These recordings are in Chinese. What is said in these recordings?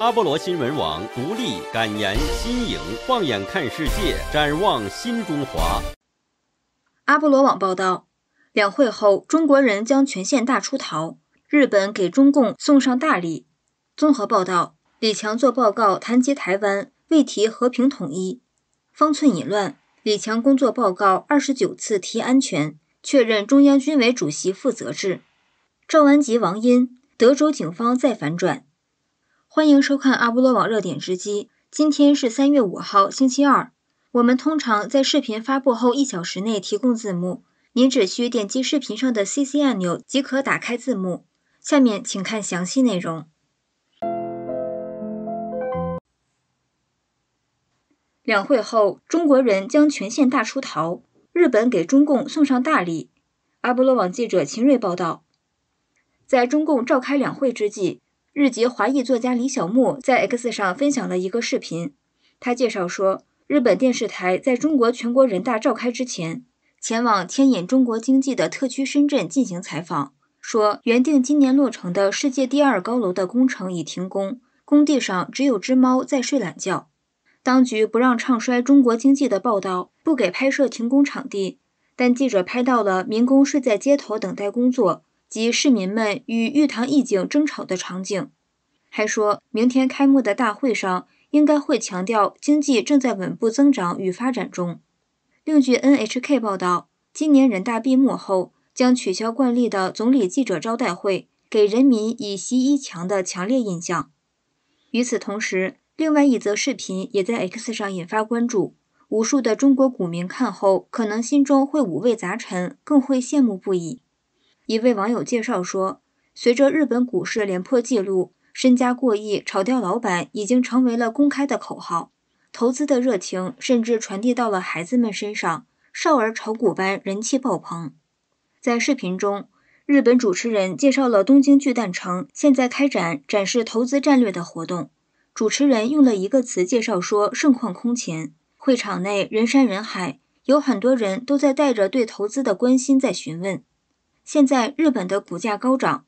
阿波罗新闻网独立敢言新颖，放眼看世界，展望新中华。阿波罗网报道：两会后，中国人将全线大出逃。日本给中共送上大礼。综合报道：李强作报告谈及台湾，未提和平统一。方寸已乱。李强工作报告二十九次提安全，确认中央军委主席负责制。赵文吉、王音。德州警方再反转。欢迎收看阿波罗网热点直击。今天是三月五号，星期二。我们通常在视频发布后一小时内提供字幕，您只需点击视频上的 CC 按钮即可打开字幕。下面请看详细内容。两会后，中国人将全线大出逃，日本给中共送上大礼。阿波罗网记者秦锐报道，在中共召开两会之际。日籍华裔作家李小牧在 X 上分享了一个视频。他介绍说，日本电视台在中国全国人大召开之前，前往牵引中国经济的特区深圳进行采访，说原定今年落成的世界第二高楼的工程已停工，工地上只有只猫在睡懒觉。当局不让唱衰中国经济的报道，不给拍摄停工场地，但记者拍到了民工睡在街头等待工作。及市民们与玉堂义警争吵的场景，还说明天开幕的大会上应该会强调经济正在稳步增长与发展中。另据 NHK 报道，今年人大闭幕后将取消惯例的总理记者招待会，给人民以习一强的强烈印象。与此同时，另外一则视频也在 X 上引发关注，无数的中国股民看后可能心中会五味杂陈，更会羡慕不已。一位网友介绍说，随着日本股市连破纪录，身家过亿炒掉老板已经成为了公开的口号。投资的热情甚至传递到了孩子们身上，少儿炒股班人气爆棚。在视频中，日本主持人介绍了东京巨蛋城现在开展展示投资战略的活动。主持人用了一个词介绍说：“盛况空前。”会场内人山人海，有很多人都在带着对投资的关心在询问。现在日本的股价高涨。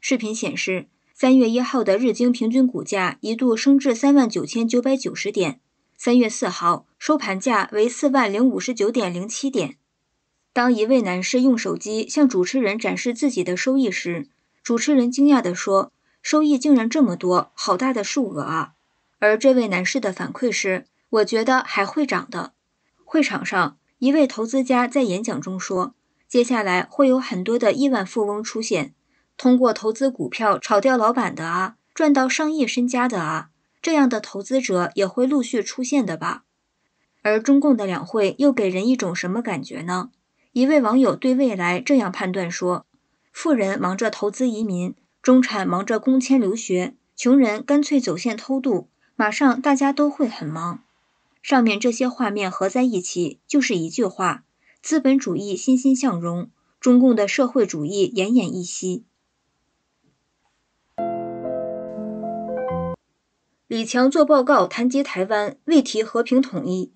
视频显示，三月一号的日经平均股价一度升至三万九千九百九十点，三月四号收盘价为四万零五十九点零七点。当一位男士用手机向主持人展示自己的收益时，主持人惊讶地说：“收益竟然这么多，好大的数额啊！”而这位男士的反馈是：“我觉得还会涨的。”会场上，一位投资家在演讲中说。接下来会有很多的亿万富翁出现，通过投资股票炒掉老板的啊，赚到上亿身家的啊，这样的投资者也会陆续出现的吧。而中共的两会又给人一种什么感觉呢？一位网友对未来这样判断说：“富人忙着投资移民，中产忙着工签留学，穷人干脆走线偷渡，马上大家都会很忙。”上面这些画面合在一起就是一句话。资本主义欣欣向荣，中共的社会主义奄奄一息。李强做报告谈及台湾未提和平统一。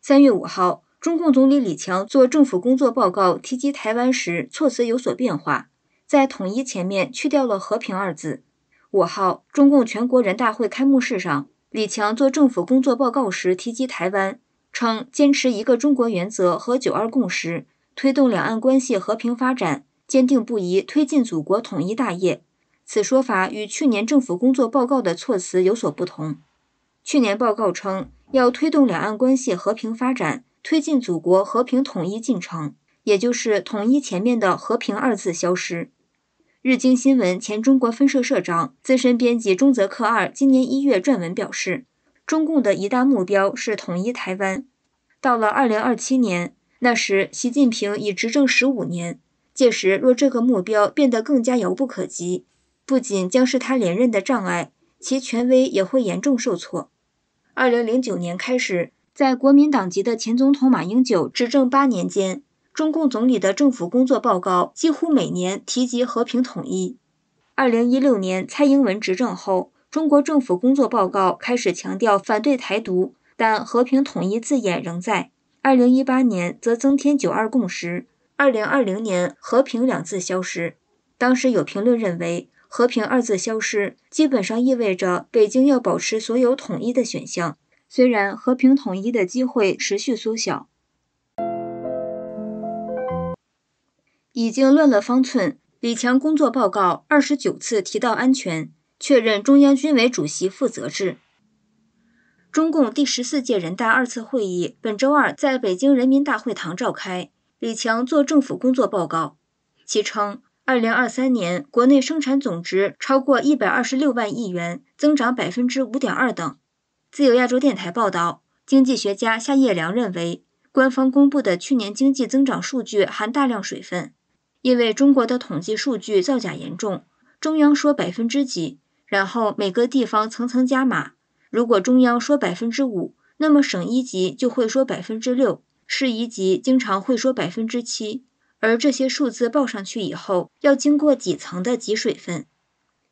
三月五号，中共总理李强做政府工作报告提及台湾时措辞有所变化，在“统一”前面去掉了“和平”二字。五号，中共全国人大会开幕式上，李强做政府工作报告时提及台湾。称坚持一个中国原则和九二共识，推动两岸关系和平发展，坚定不移推进祖国统一大业。此说法与去年政府工作报告的措辞有所不同。去年报告称要推动两岸关系和平发展，推进祖国和平统一进程，也就是“统一”前面的“和平”二字消失。日经新闻前中国分社社长、资深编辑中泽克二今年一月撰文表示。中共的一大目标是统一台湾。到了二零二七年，那时习近平已执政十五年，届时若这个目标变得更加遥不可及，不仅将是他连任的障碍，其权威也会严重受挫。二零零九年开始，在国民党籍的前总统马英九执政八年间，中共总理的政府工作报告几乎每年提及和平统一。二零一六年，蔡英文执政后。中国政府工作报告开始强调反对台独，但和平统一字眼仍在。二零一八年则增添九二共识，二零二零年和平两字消失。当时有评论认为，和平二字消失，基本上意味着北京要保持所有统一的选项，虽然和平统一的机会持续缩小。已经乱了方寸。李强工作报告二十九次提到安全。确认中央军委主席负责制。中共第十四届人大二次会议本周二在北京人民大会堂召开，李强作政府工作报告，其称，二零二三年国内生产总值超过一百二十六万亿元，增长百分之五点二等。自由亚洲电台报道，经济学家夏叶良认为，官方公布的去年经济增长数据含大量水分，因为中国的统计数据造假严重，中央说百分之几。然后每个地方层层加码，如果中央说百分之五，那么省一级就会说百分之六，市一级经常会说百分之七。而这些数字报上去以后，要经过几层的挤水分。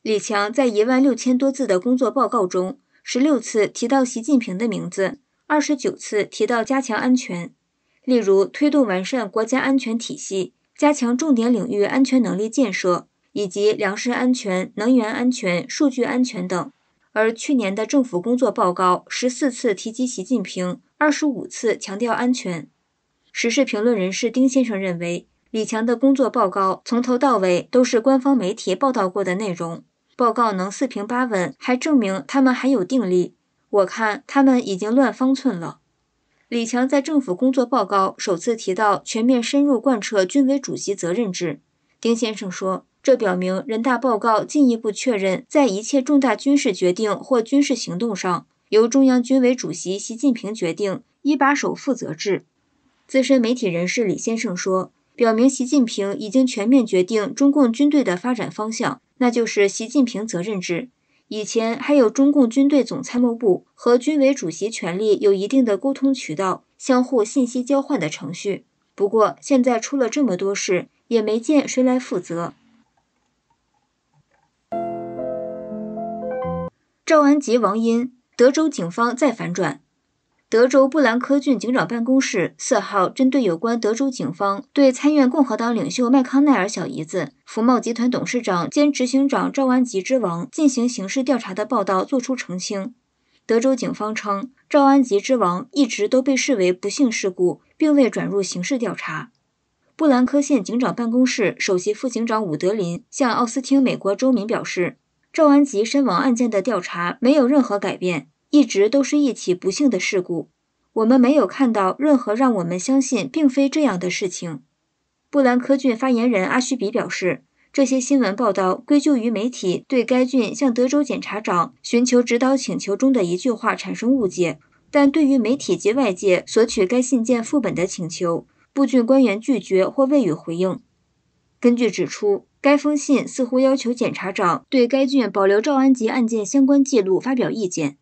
李强在一万六千多字的工作报告中，十六次提到习近平的名字，二十九次提到加强安全，例如推动完善国家安全体系，加强重点领域安全能力建设。以及粮食安全、能源安全、数据安全等。而去年的政府工作报告十四次提及习近平，二十五次强调安全。时事评论人士丁先生认为，李强的工作报告从头到尾都是官方媒体报道过的内容。报告能四平八稳，还证明他们还有定力。我看他们已经乱方寸了。李强在政府工作报告首次提到全面深入贯彻军委主席责任制。丁先生说。这表明，人大报告进一步确认，在一切重大军事决定或军事行动上，由中央军委主席习近平决定，一把手负责制。资深媒体人士李先生说：“表明习近平已经全面决定中共军队的发展方向，那就是习近平责任制。以前还有中共军队总参谋部和军委主席权力有一定的沟通渠道，相互信息交换的程序。不过现在出了这么多事，也没见谁来负责。”赵安吉王因德州警方再反转，德州布兰科郡警长办公室四号针对有关德州警方对参院共和党领袖麦康奈尔小姨子福茂集团董事长兼执行长赵安吉之王进行刑事调查的报道作出澄清。德州警方称，赵安吉之王一直都被视为不幸事故，并未转入刑事调查。布兰科县警长办公室首席副警长伍德林向奥斯汀美国州民表示。赵安吉身亡案件的调查没有任何改变，一直都是一起不幸的事故。我们没有看到任何让我们相信并非这样的事情。布兰科郡发言人阿须比表示，这些新闻报道归咎于媒体对该郡向德州检察长寻求指导请求中的一句话产生误解，但对于媒体及外界索取该信件副本的请求，布郡官员拒绝或未予回应。根据指出。该封信似乎要求检察长对该卷保留赵安吉案件相关记录发表意见。